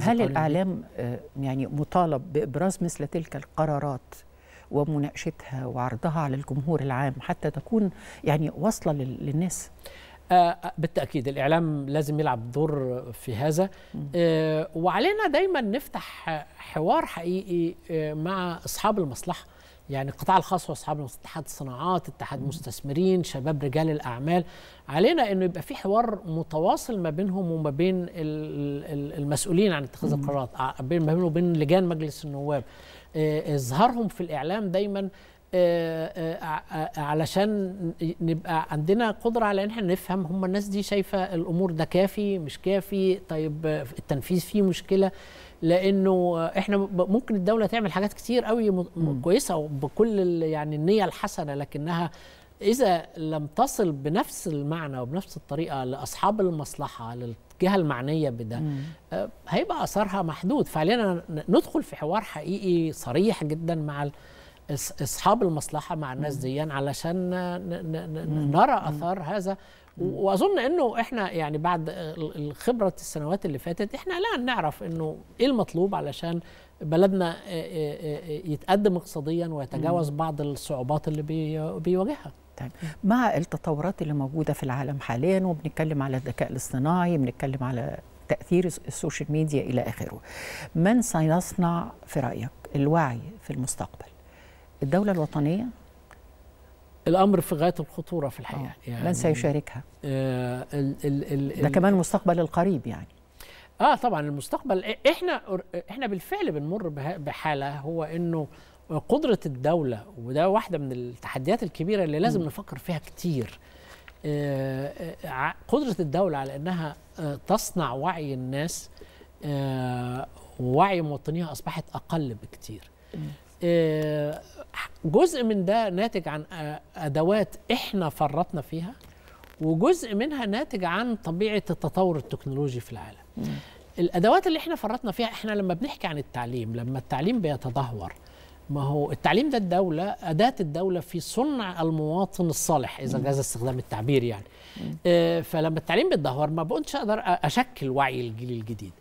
هل الإعلام آه، يعني مطالب بإبراز مثل تلك القرارات ومناقشتها وعرضها على الجمهور العام حتى تكون يعني واصلة للناس؟ آه، آه، بالتأكيد الإعلام لازم يلعب دور في هذا وعلينا دايما نفتح حوار حقيقي مع أصحاب المصلحة يعني القطاع الخاص واصحاب اتحاد الصناعات اتحاد مستثمرين شباب رجال الاعمال علينا انه يبقى في حوار متواصل ما بينهم وما بين المسؤولين عن اتخاذ القرارات آه، ما بينهم وبين لجان مجلس النواب آه، اظهارهم في الاعلام دايما آه، آه، آه، علشان نبقى عندنا قدره على ان احنا نفهم هم الناس دي شايفه الامور ده كافي مش كافي طيب التنفيذ فيه مشكله لانه احنا ممكن الدوله تعمل حاجات كتير قوي كويسه وبكل يعني النيه الحسنه لكنها اذا لم تصل بنفس المعنى وبنفس الطريقه لاصحاب المصلحه للجهه المعنيه بده هيبقى اثرها محدود فعلينا ندخل في حوار حقيقي صريح جدا مع اصحاب المصلحه مع الناس دي علشان نرى اثار هذا واظن انه احنا يعني بعد خبره السنوات اللي فاتت احنا لا نعرف انه ايه المطلوب علشان بلدنا يتقدم اقتصاديا ويتجاوز بعض الصعوبات اللي بيواجهها طيب مع التطورات اللي موجوده في العالم حاليا وبنتكلم على الذكاء الاصطناعي بنتكلم على تاثير السوشيال ميديا الى اخره من سيصنع في رايك الوعي في المستقبل الدولة الوطنية؟ الأمر في غاية الخطورة في الحقيقة آه، يعني من سيشاركها؟ آه ده كمان المستقبل القريب يعني اه طبعا المستقبل احنا احنا بالفعل بنمر بحاله هو انه قدره الدوله وده واحده من التحديات الكبيره اللي لازم م. نفكر فيها كتير آه، آه، قدره الدوله على انها تصنع وعي الناس وعي مواطنيها اصبحت اقل بكتير آه، جزء من ده ناتج عن ادوات احنا فرطنا فيها وجزء منها ناتج عن طبيعه التطور التكنولوجي في العالم الادوات اللي احنا فرطنا فيها احنا لما بنحكي عن التعليم لما التعليم بيتدهور ما هو التعليم ده الدولة أداة الدولة في صنع المواطن الصالح إذا جاز استخدام التعبير يعني آه، فلما التعليم بيتدهور ما بقولش أقدر أشكل وعي الجيل الجديد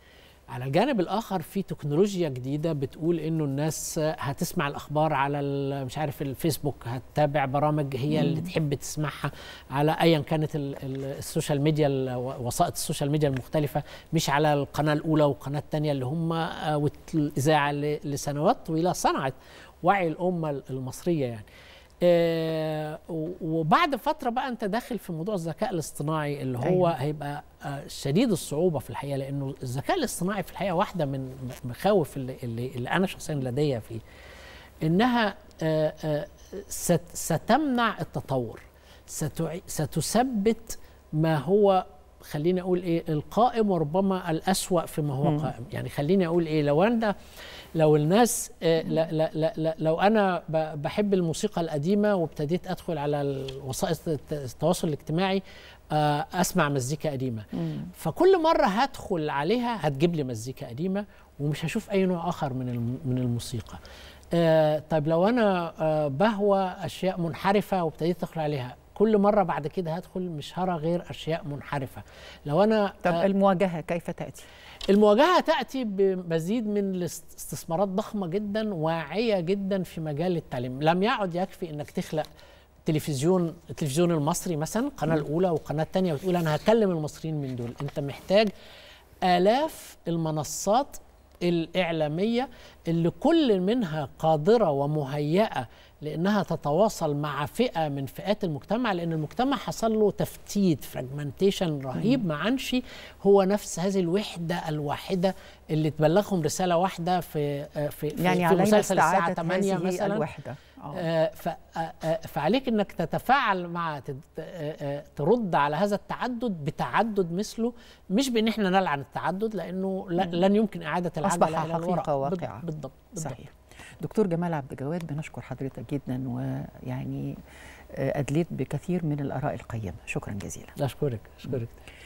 على الجانب الاخر في تكنولوجيا جديده بتقول انه الناس هتسمع الاخبار على مش عارف الفيسبوك هتتابع برامج هي اللي تحب تسمعها على ايا كانت السوشيال ميديا وسائط السوشيال ميديا المختلفه مش على القناه الاولى والقناه الثانيه اللي هم آه، والاذاعه لسنوات طويله صنعت وعي الامه المصريه يعني آه، وبعد فتره بقى انت داخل في موضوع الذكاء الاصطناعي اللي هو أيوة. هيبقى آه، شديد الصعوبه في الحقيقه لانه الذكاء الاصطناعي في الحقيقه واحده من مخاوف اللي, اللي, اللي انا شخصيا لدي فيه انها آه، ستمنع التطور ستثبت ما هو خليني اقول ايه القائم وربما الاسوا فيما هو قائم يعني خليني اقول ايه لو انا لو الناس لا آه، لا لا لا لو انا بحب الموسيقى القديمه وابتديت ادخل على وسائل التواصل الاجتماعي آه، اسمع مزيكا قديمه فكل مره هدخل عليها هتجيب لي مزيكا قديمه ومش هشوف اي نوع اخر من من الموسيقى آه، طيب لو انا بهوى اشياء منحرفه وابتديت ادخل عليها كل مره بعد كده هدخل مش هرى غير اشياء منحرفه لو انا طب آه المواجهه كيف تاتي المواجهه تاتي بمزيد من الاستثمارات ضخمه جدا واعيه جدا في مجال التعليم لم يعد يكفي انك تخلق تلفزيون التلفزيون المصري مثلا القناه الاولى والقناه الثانيه وتقول انا هكلم المصريين من دول انت محتاج الاف المنصات الاعلاميه اللي كل منها قادره ومهيئه لانها تتواصل مع فئه من فئات المجتمع لان المجتمع حصل له تفتيت فراجمنتيشن رهيب ما عنش هو نفس هذه الوحده الواحده اللي تبلغهم رساله واحده في آه، في يعني في مسلسل الساعه 8 مثلا الوحده آه. آه،, آه فعليك انك تتفاعل مع ترد على هذا التعدد بتعدد مثله مش بان احنا نلعن التعدد لانه لن يمكن اعاده العدل اصبح حقيقه واقعه بالضبط, بالضبط. صحيح دكتور جمال عبد الجواد بنشكر حضرتك جدا ويعني آه، أدليت بكثير من الآراء القيمة شكرا جزيلا أشكرك أشكرك